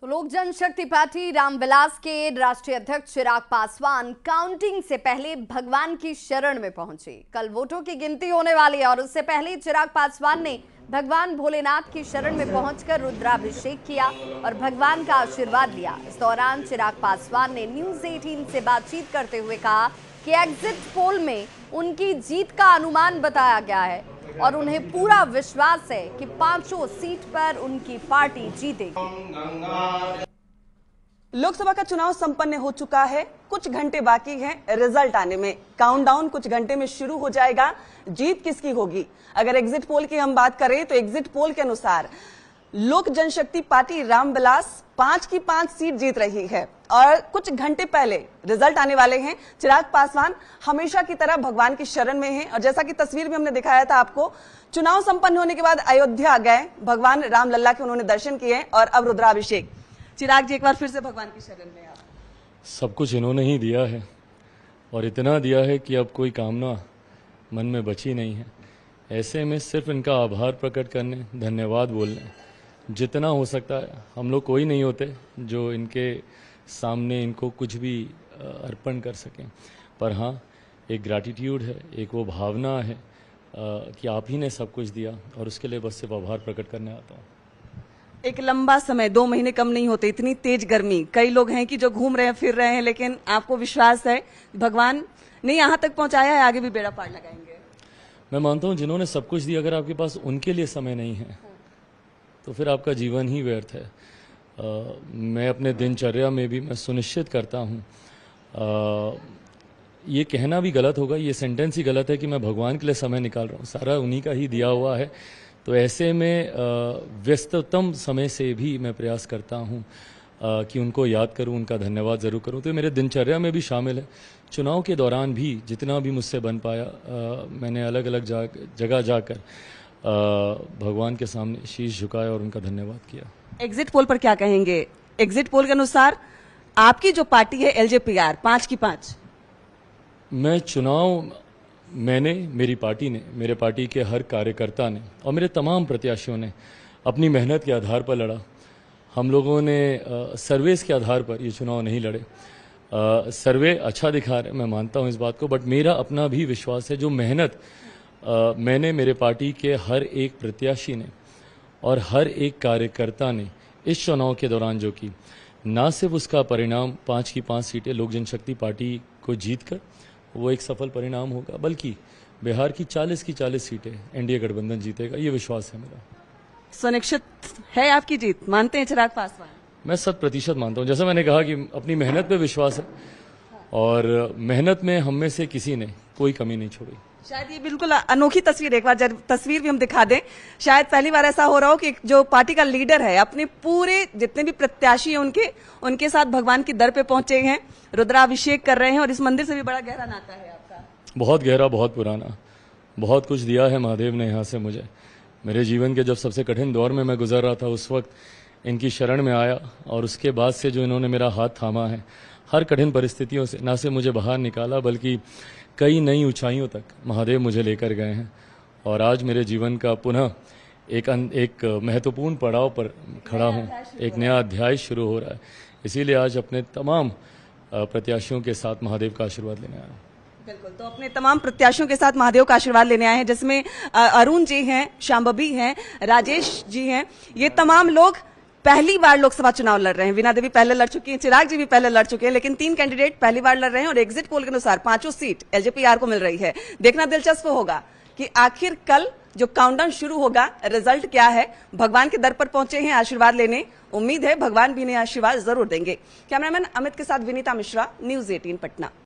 तो लोक जनशक्ति पार्टी रामविलास के राष्ट्रीय अध्यक्ष चिराग पासवान काउंटिंग से पहले भगवान की शरण में पहुंचे कल वोटों की गिनती होने वाली है और उससे पहले चिराग पासवान ने भगवान भोलेनाथ की शरण में पहुंचकर रुद्राभिषेक किया और भगवान का आशीर्वाद लिया इस दौरान चिराग पासवान ने न्यूज 18 से बातचीत करते हुए कहा कि एग्जिट पोल में उनकी जीत का अनुमान बताया गया है और उन्हें पूरा विश्वास है कि पांचों सीट पर उनकी पार्टी जीतेगी लोकसभा का चुनाव संपन्न हो चुका है कुछ घंटे बाकी हैं रिजल्ट आने में काउंटडाउन कुछ घंटे में शुरू हो जाएगा जीत किसकी होगी अगर एग्जिट पोल की हम बात करें तो एग्जिट पोल के अनुसार लोक जनशक्ति पार्टी रामबिलास पांच की पांच सीट जीत रही है और कुछ घंटे पहले रिजल्ट आने वाले हैं चिराग पासवान हमेशा की तरह भगवान की शरण में हैं और जैसा कि तस्वीर में हमने दिखाया था आपको चुनाव संपन्न होने के बाद अयोध्या गए भगवान राम लल्ला के उन्होंने दर्शन किए और अब रुद्राभिषेक चिराग जी एक बार फिर से भगवान की शरण में आप सब कुछ इन्होंने ही दिया है और इतना दिया है कि अब कोई कामना मन में बची नहीं है ऐसे में सिर्फ इनका आभार प्रकट करने धन्यवाद बोलने जितना हो सकता है हम लोग कोई नहीं होते जो इनके सामने इनको कुछ भी अर्पण कर सकें पर हाँ एक ग्रैटिट्यूड है एक वो भावना है कि आप ही ने सब कुछ दिया और उसके लिए बस सिर्फ आभार प्रकट करने आता हूँ एक लंबा समय दो महीने कम नहीं होते इतनी तेज गर्मी कई लोग हैं कि जो घूम रहे हैं फिर रहे हैं लेकिन आपको विश्वास है भगवान ने यहाँ तक पहुंचाया है आगे भी बेड़ा पार लगाएंगे मैं मानता हूँ जिन्होंने सब कुछ दिया अगर आपके पास उनके लिए समय नहीं है तो फिर आपका जीवन ही व्यर्थ है मैं अपने दिनचर्या में भी मैं सुनिश्चित करता हूँ ये कहना भी गलत होगा ये सेंटेंस ही गलत है कि मैं भगवान के लिए समय निकाल रहा हूँ सारा उन्हीं का ही दिया हुआ है तो ऐसे में व्यस्ततम समय से भी मैं प्रयास करता हूँ कि उनको याद करूँ उनका धन्यवाद ज़रूर करूँ तो मेरे दिनचर्या में भी शामिल है चुनाव के दौरान भी जितना भी मुझसे बन पाया मैंने अलग अलग जा जगह जाकर भगवान के सामने शीश झुकाया और उनका धन्यवाद किया एग्जिट पोल पर क्या कहेंगे एग्जिट पोल के अनुसार आपकी जो पार्टी है एलजेपीआर पांच की पांच मैं चुनाव मैंने मेरी पार्टी ने मेरे पार्टी के हर कार्यकर्ता ने और मेरे तमाम प्रत्याशियों ने अपनी मेहनत के आधार पर लड़ा हम लोगों ने सर्वेस के आधार पर ये चुनाव नहीं लड़े सर्वे अच्छा दिखा रहे मैं मानता हूँ इस बात को बट मेरा अपना भी विश्वास है जो मेहनत मैंने मेरे पार्टी के हर एक प्रत्याशी ने और हर एक कार्यकर्ता ने इस चुनाव के दौरान जो की ना सिर्फ उसका परिणाम पाँच की पाँच सीटें लोक जनशक्ति पार्टी को जीत कर वो एक सफल परिणाम होगा बल्कि बिहार की चालीस की चालीस सीटें एनडीए गठबंधन जीतेगा ये विश्वास है मेरा सुनिश्चित है आपकी जीत मानते हैं चिराग पासवान मैं शत प्रतिशत मानता हूँ जैसा मैंने कहा कि अपनी मेहनत पे विश्वास है और मेहनत में हम में से किसी ने कोई कमी नहीं छोड़ी शायद ये बिल्कुल अनोखी तस्वीर एक बार तस्वीर भी हम दिखा दें शायद पहली बार ऐसा हो रहा हो कि जो पार्टी का लीडर है अपने पूरे जितने भी प्रत्याशी हैं उनके उनके साथ भगवान की दर पे पहुंचे हैं रुद्राभिषेक कर रहे हैं और इस मंदिर से भी बड़ा गहरा नाता है आपका बहुत गहरा बहुत पुराना बहुत कुछ दिया है महादेव ने यहाँ से मुझे मेरे जीवन के जब सबसे कठिन दौर में मैं गुजर रहा था उस वक्त इनकी शरण में आया और उसके बाद से जो इन्होंने मेरा हाथ थामा है हर कठिन परिस्थितियों से ना से मुझे बाहर निकाला बल्कि कई नई ऊंचाइयों तक महादेव मुझे लेकर गए हैं और आज मेरे जीवन का पुनः एक अन, एक महत्वपूर्ण पड़ाव पर खड़ा हूँ एक नया अध्याय शुरू हो रहा है इसीलिए आज अपने तमाम प्रत्याशियों के साथ महादेव का आशीर्वाद लेने आया हूँ बिल्कुल तो अपने तमाम प्रत्याशियों के साथ महादेव का आशीर्वाद लेने आए हैं जिसमें अरुण जी हैं श्याम्बी हैं राजेश जी हैं ये तमाम लोग पहली बार लोकसभा चुनाव लड़ रहे हैं वीना देवी पहले लड़ चुकी हैं चिराग जी भी पहले लड़ चुके हैं लेकिन तीन कैंडिडेट पहली बार लड़ रहे हैं और एग्जिट पोल के अनुसार पांचों सीट एलजेपीआर को मिल रही है देखना दिलचस्प होगा कि आखिर कल जो काउंटडाउन शुरू होगा रिजल्ट क्या है भगवान के दर पर पहुंचे हैं आशीर्वाद लेने उम्मीद है भगवान भी इन्हें आशीर्वाद जरूर देंगे कैमरामैन अमित के साथ विनीता मिश्रा न्यूज एटीन पटना